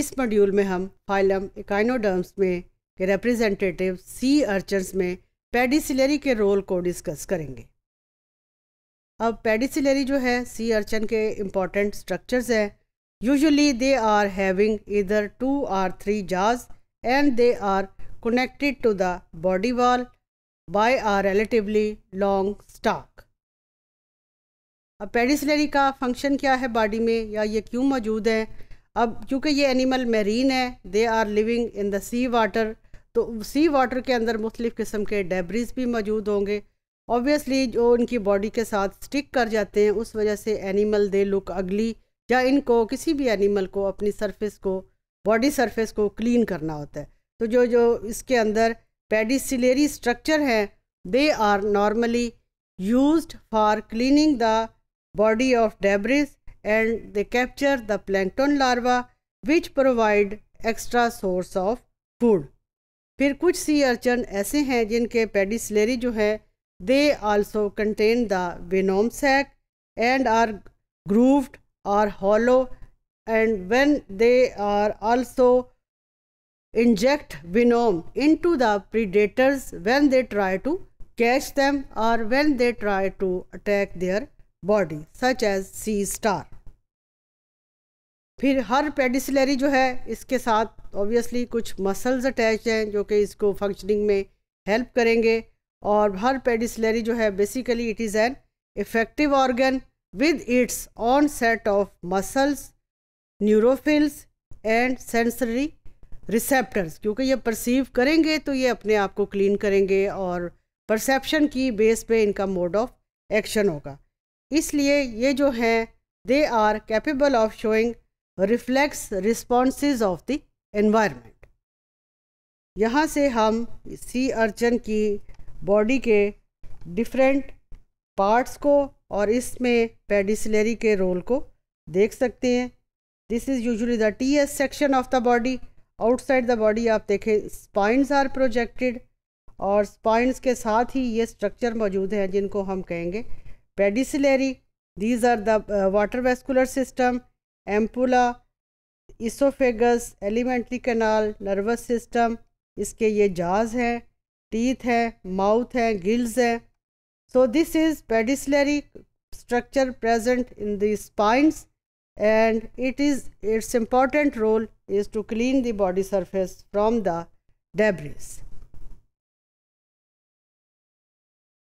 इस मॉड्यूल में हम फाइलम इकाइनोडर्म्स में के रिप्रेजेंटेटिव सी अर्चन्स में पेडिसिलरी के रोल को डिस्कस करेंगे अब पेडिसिलरी जो है सी अर्चन के इम्पॉर्टेंट स्ट्रक्चर्स हैं usually they are having either two or three jaws and they are connected to the body wall by a relatively long stalk. अब पेडिसलरी का फंक्शन क्या है बॉडी में या ये क्यों मौजूद है अब क्योंकि ये एनिमल मेरीन है they are living in the sea water तो सी वाटर के अंदर मुख्तफ़ किस्म के डेबरीज भी मौजूद होंगे ऑब्वियसली जो इनकी बॉडी के साथ स्टिक कर जाते हैं उस वजह से एनिमल दे लुक अगली या इनको किसी भी एनिमल को अपनी सरफेस को बॉडी सरफेस को क्लीन करना होता है तो जो जो इसके अंदर पेडिसलेरी स्ट्रक्चर हैं they are normally use for cleaning the body of debris and they capture the plankton larva which provide extra source of food. फिर कुछ सी अर्चन ऐसे हैं जिनके पेडिसलेरी जो है they also contain the venom sac and are grooved or hollow and when they are also inject venom into the predators when they try to catch them or when they try to attack their body such as sea star फिर हर pedicellariae जो है इसके साथ obviously कुछ muscles attach हैं जो कि इसको फंक्शनिंग में हेल्प करेंगे और हर पेडिसलरी जो है basically it is an effective organ with its own set of muscles neurofibrils and sensory receptors क्योंकि ये परसीव करेंगे तो ये अपने आप को क्लीन करेंगे और परसेप्शन की बेस पे इनका मोड ऑफ एक्शन होगा इसलिए ये जो हैं they are capable of showing reflex responses of the environment यहाँ से हम सी अर्चन की बॉडी के डिफरेंट पार्ट्स को और इसमें पेडिसलरी के रोल को देख सकते हैं this is usually the T S section of the body outside the body आप देखें स्पाइंस आर प्रोजेक्टेड और स्पाइंस के साथ ही ये स्ट्रक्चर मौजूद हैं जिनको हम कहेंगे pedicellariae these are the water vascular system ampulla oesophagus alimentary canal nervous system इसके ये जाज हैं टीथ है माउथ है गिल्स है so this is pedicellariae structure present in the spines and it is its important role is to clean the body surface from the debris